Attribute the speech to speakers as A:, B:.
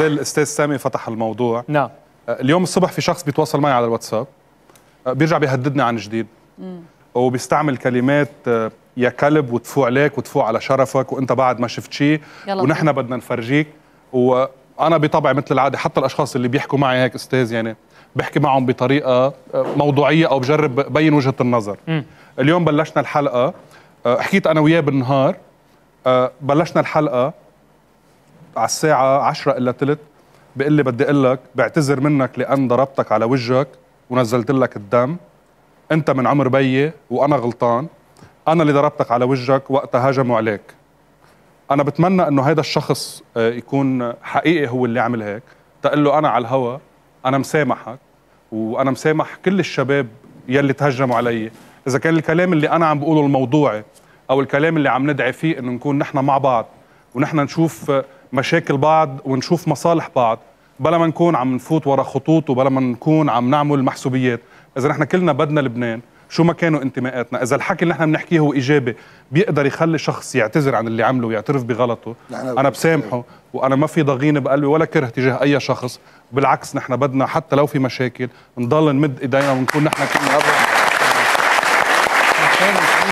A: الاستاذ سامي فتح الموضوع نعم آه، اليوم الصبح في شخص بيتواصل معي على الواتساب آه، بيرجع بيهددني عن جديد مم. وبيستعمل كلمات آه، يا كلب وتفوع عليك وتفوع على شرفك وانت بعد ما شفت شيء ونحن بدنا نفرجيك وانا بطبعي مثل العاده حتى الاشخاص اللي بيحكوا معي هيك استاذ يعني بحكي معهم بطريقه موضوعيه او بجرب بين وجهه النظر مم. اليوم بلشنا الحلقه حكيت انا وياه بالنهار بلشنا الحلقه على الساعه 10 الا تلت بقول لي بدي اقول لك بعتذر منك لان ضربتك على وجهك ونزلت لك الدم انت من عمر بيي وانا غلطان انا اللي ضربتك على وجهك وقتها هجموا عليك انا بتمنى انه هذا الشخص آه، يكون حقيقي هو اللي عمل هيك تقول له انا على الهوى انا مسامحك وانا مسامح كل الشباب يلي تهجموا علي اذا كان الكلام اللي انا عم بقوله الموضوعي او الكلام اللي عم ندعي فيه انه نكون نحن مع بعض ونحن نشوف مشاكل بعض ونشوف مصالح بعض بلا ما نكون عم نفوت ورا خطوط وبلا ما نكون عم نعمل محسوبيات اذا نحن كلنا بدنا لبنان شو ما كانوا انتماءاتنا اذا الحكي اللي نحن بنحكيه هو ايجابي بيقدر يخلي شخص يعتذر عن اللي عمله ويعترف بغلطه انا بسامحه وانا ما في ضغينه بقلبي ولا كره تجاه اي شخص بالعكس نحن بدنا حتى لو في مشاكل نضل نمد ايدينا ونكون نحن كلنا